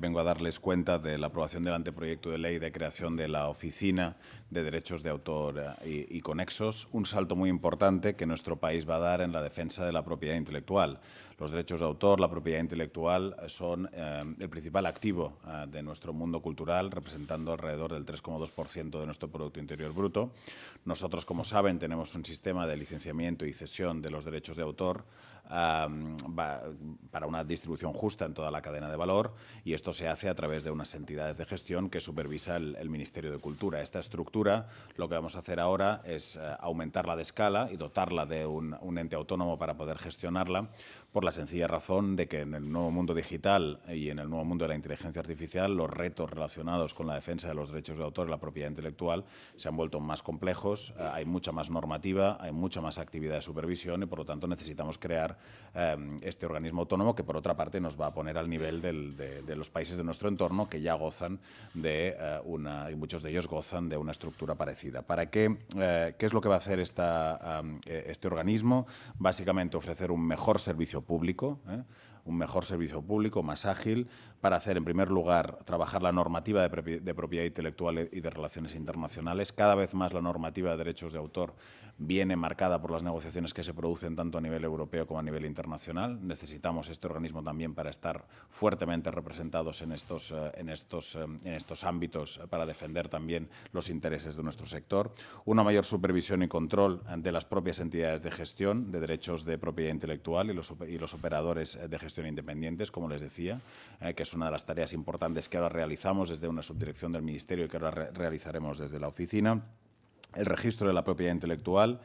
vengo a darles cuenta de la aprobación del anteproyecto de ley de creación de la Oficina de Derechos de Autor eh, y, Conexos, un salto muy importante que nuestro país va a dar en la defensa de la propiedad intelectual. Los derechos de autor, la propiedad intelectual eh, son eh, el principal activo de nuestro mundo cultural, representando alrededor del 3,2% de nuestro Producto Interior Bruto. Nosotros, como saben, tenemos un sistema de licenciamiento y cesión de los derechos de autor para una distribución justa en toda la cadena de valor y esto se hace a través de unas entidades de gestión que supervisa el, Ministerio de Cultura. Esta estructura lo que vamos a hacer ahora es eh, aumentarla de escala y dotarla de un, ente autónomo para poder gestionarla por la sencilla razón de que en el nuevo mundo digital y en el nuevo mundo de la inteligencia artificial los retos relacionados con la defensa de los derechos de autor y la propiedad intelectual se han vuelto más complejos, eh, hay mucha más normativa, hay mucha más actividad de supervisión y por lo tanto necesitamos crear eh, este organismo autónomo que por otra parte nos va a poner al nivel de, de los países países de nuestro entorno que ya gozan de eh, una, y muchos de ellos gozan de una estructura parecida. ¿Para qué? Eh, ¿Qué es lo que va a hacer eh, este organismo? Básicamente ofrecer un mejor servicio público un mejor servicio público, más ágil, para hacer, en primer lugar, trabajar la normativa de propiedad intelectual y de relaciones internacionales. Cada vez más la normativa de derechos de autor viene marcada por las negociaciones que se producen tanto a nivel europeo como a nivel internacional. Necesitamos este organismo también para estar fuertemente representados en estos, eh, en estos, eh, en estos ámbitos eh, para defender también los intereses de nuestro sector. Una mayor supervisión y control de las propias entidades de gestión de derechos de propiedad intelectual y los, y los operadores de gestión gestión independientes, como les decía, eh, que es una de las tareas importantes que ahora realizamos desde una subdirección del Ministerio y que ahora realizaremos desde la oficina. El registro de la propiedad intelectual,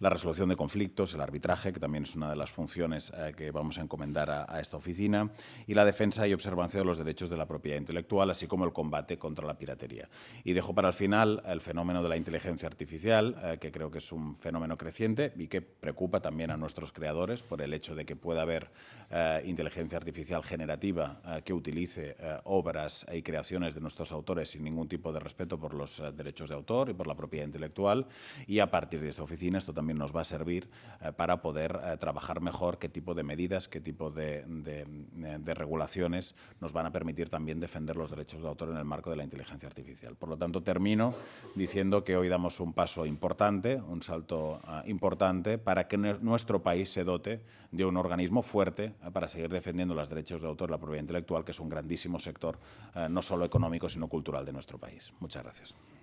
la resolución de conflictos, el arbitraje, que también es una de las funciones eh, que vamos a encomendar a, esta oficina, y la defensa y observancia de los derechos de la propiedad intelectual, así como el combate contra la piratería. Y dejo para el final el fenómeno de la inteligencia artificial, eh, que creo que es un fenómeno creciente y que preocupa también a nuestros creadores por el hecho de que pueda haber eh, inteligencia artificial generativa que utilice obras y creaciones de nuestros autores sin ningún tipo de respeto por los derechos de autor y por la propiedad intelectual. Y a partir de esta oficina, esto también nos va a servir eh, para poder eh, trabajar mejor qué tipo de medidas, qué tipo eh, de, regulaciones nos van a permitir también defender los derechos de autor en el marco de la inteligencia artificial. Por lo tanto, termino diciendo que hoy damos un paso importante, un salto ah, importante para que nuestro país se dote de un organismo fuerte para seguir defendiendo los derechos de autor, la propiedad intelectual, que es un grandísimo sector, no solo económico, sino cultural de nuestro país. Muchas gracias.